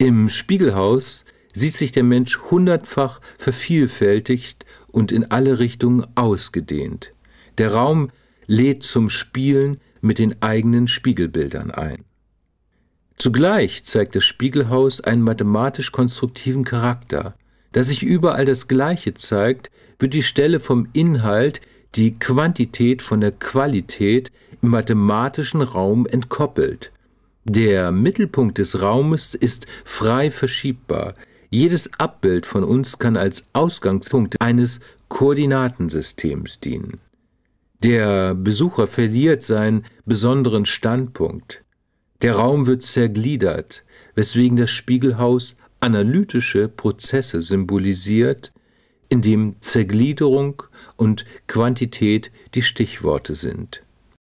Im Spiegelhaus sieht sich der Mensch hundertfach vervielfältigt und in alle Richtungen ausgedehnt. Der Raum lädt zum Spielen mit den eigenen Spiegelbildern ein. Zugleich zeigt das Spiegelhaus einen mathematisch konstruktiven Charakter. Da sich überall das Gleiche zeigt, wird die Stelle vom Inhalt, die Quantität von der Qualität im mathematischen Raum entkoppelt. Der Mittelpunkt des Raumes ist frei verschiebbar. Jedes Abbild von uns kann als Ausgangspunkt eines Koordinatensystems dienen. Der Besucher verliert seinen besonderen Standpunkt. Der Raum wird zergliedert, weswegen das Spiegelhaus analytische Prozesse symbolisiert, in dem Zergliederung und Quantität die Stichworte sind.